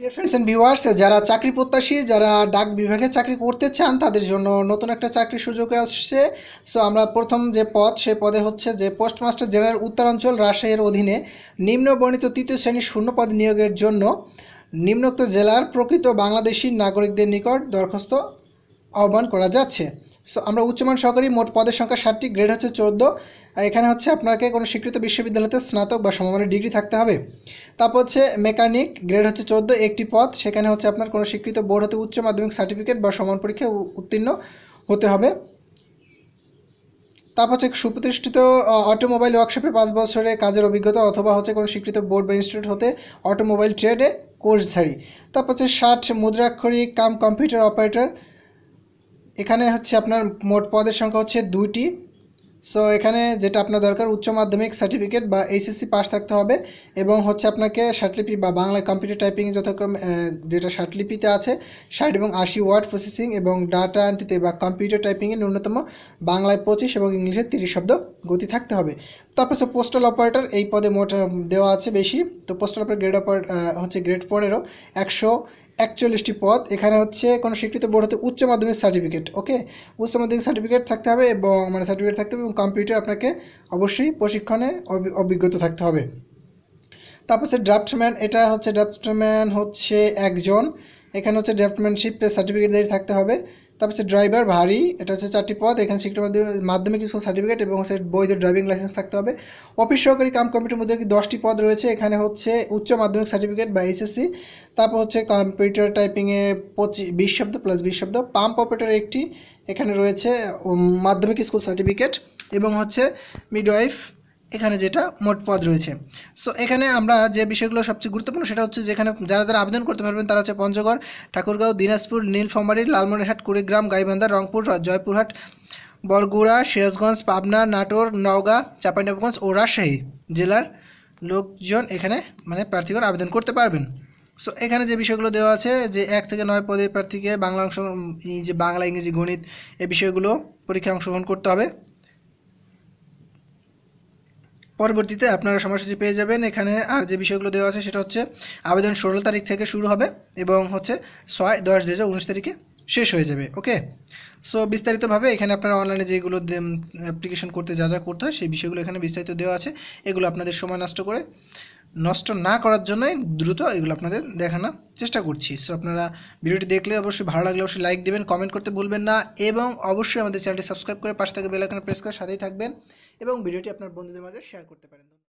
dear friends and viewers যারা চাকরি প্রত্যাশী যারা ডাক বিভাগে চাকরি করতে চান তাদের জন্য নতুন একটা চাকরির সুযোগ আসছে সো আমরা প্রথম যে পদ সে পদে হচ্ছে যে পোস্টমাস্টার জেনারেল উত্তরাঞ্চল রাজশাহীর অধীনে নিম্ন বর্ণিত তৃতীয় শ্রেণীর শূন্য পদ নিয়োগের জন্য নিম্নোক্ত জেলার প্রকৃত বাংলাদেশি নাগরিকদের নিকট দরখাস্ত আহ্বান করা যাচ্ছে সো আমরা উচ্চমান সহকারী মোট পদের সংখ্যা ষাটটি গ্রেড হচ্ছে চোদ্দো এখানে হচ্ছে আপনাকে কোনো স্বীকৃত বিশ্ববিদ্যালয়তে স্নাতক বা সমমানের ডিগ্রি থাকতে হবে তারপর হচ্ছে মেকানিক গ্রেড হচ্ছে চোদ্দো একটি পদ সেখানে হচ্ছে আপনার কোনো স্বীকৃত বোর্ড হতে উচ্চ মাধ্যমিক সার্টিফিকেট বা সমান পরীক্ষা উত্তীর্ণ হতে হবে তারপর হচ্ছে সুপ্রতিষ্ঠিত অটোমোবাইল ওয়ার্কশপে পাঁচ বছরে কাজের অভিজ্ঞতা অথবা হচ্ছে কোনো স্বীকৃত বোর্ড বা ইনস্টিটিউট হতে অটোমোবাইল ট্রেডে কোর্সধারী তারপর হচ্ছে ষাট মুদ্রাক্ষরিক কাম কম্পিউটার অপারেটর এখানে হচ্ছে আপনার মোট পদের সংখ্যা হচ্ছে দুইটি সো এখানে যেটা আপনার দরকার উচ্চ মাধ্যমিক সার্টিফিকেট বা এইচএসসি পাস থাকতে হবে এবং হচ্ছে আপনাকে শার্টলিপি বা বাংলা কম্পিউটার টাইপিং যথাক্রমে যেটা শার্টলিপিতে আছে ষাট এবং আশি ওয়ার্ড প্রসেসিং এবং ডাটা এন্ট্রিতে বা কম্পিউটার টাইপিংয়ে ন্যূনতম বাংলায় পঁচিশ এবং ইংলিশে তিরিশ শব্দ গতি থাকতে হবে তারপর সে পোস্টাল অপারেটার এই পদে মোট দেওয়া আছে বেশি তো পোস্টাল অপারেটার গ্রেড অপার হচ্ছে গ্রেড পনেরো একশো একচল্লিশটি পদ এখানে হচ্ছে কোনো স্বীকৃত বোর্ড হতে উচ্চ মাধ্যমিক সার্টিফিকেট ওকে উচ্চ মাধ্যমিক সার্টিফিকেট থাকতে হবে এবং মানে সার্টিফিকেট থাকতে হবে এবং কম্পিউটার আপনাকে অবশ্যই প্রশিক্ষণে অভিজ্ঞতা থাকতে হবে তারপর হচ্ছে ড্রাফটম্যান এটা হচ্ছে ড্রাফটম্যান হচ্ছে একজন এখানে হচ্ছে ড্রাফটম্যানশিপের সার্টিফিকেট দিয়ে থাকতে হবে তারপর হচ্ছে ড্রাইভার ভারী এটা হচ্ছে চারটি পদ এখানে শিক্ষা মাধ্যমিক স্কুল সার্টিফিকেট এবং হচ্ছে বৈধ ড্রাইভিং লাইসেন্স থাকতে হবে অফিস সহকারী কাম কম্পিউটার মধ্যে দশটি পদ রয়েছে এখানে হচ্ছে উচ্চ মাধ্যমিক সার্টিফিকেট বা এইচএসসি তারপর হচ্ছে কম্পিউটার টাইপিংয়ে পঁচিশ বিশ শব্দ প্লাস বিশ শব্দ পাম্প অপারেটার একটি এখানে রয়েছে মাধ্যমিক স্কুল সার্টিফিকেট এবং হচ্ছে মিডওয়াইফ এখানে যেটা মোট পদ রয়েছে সো এখানে আমরা যে বিষয়গুলো সবচেয়ে গুরুত্বপূর্ণ সেটা হচ্ছে যেখানে যারা যারা আবেদন করতে পারবেন তারা হচ্ছে পঞ্চগড় ঠাকুরগাঁও দিনাজপুর নীলফামারি লালমনিরহাট কুড়িগ্রাম গাইবান্ধা রংপুর জয়পুরহাট বরগুড়া সিরাজগঞ্জ পাবনা নাটোর নওগাঁ চাঁপাইনবাবগঞ্জ ও রাজশাহী জেলার লোকজন এখানে মানে প্রার্থীগণ আবেদন করতে পারবেন সো এখানে যে বিষয়গুলো দেওয়া আছে যে এক থেকে নয় পদে প্রার্থীকে বাংলা অংশ এই যে বাংলা ইংরেজি গণিত এই বিষয়গুলো পরীক্ষায় অংশগ্রহণ করতে হবে পরবর্তীতে আপনারা সময়সূচি পেয়ে যাবেন এখানে আর যে বিষয়গুলো দেওয়া আছে সেটা হচ্ছে আবেদন ষোলো তারিখ থেকে শুরু হবে এবং হচ্ছে ছয় দশ দু হাজার উনিশ তারিখে শেষ হয়ে যাবে ওকে সো বিস্তারিতভাবে এখানে আপনারা অনলাইনে যেগুলো অ্যাপ্লিকেশন করতে যা যা করতে হয় সেই বিষয়গুলো এখানে বিস্তারিত দেওয়া আছে এগুলো আপনাদের সময় নষ্ট করে নষ্ট না করার জন্য দ্রুত এগুলো আপনাদের দেখানোর চেষ্টা করছি সো আপনারা ভিডিওটি দেখলে অবশ্যই ভালো লাগলে অবশ্যই লাইক দেবেন কমেন্ট করতে ভুলবেন না এবং অবশ্যই আমাদের চ্যানেলটি সাবস্ক্রাইব করে পাশে থাকা বেলাইকনে প্রেস করে সাথেই থাকবেন এবং ভিডিওটি আপনার বন্ধুদের মাঝে শেয়ার করতে পারেন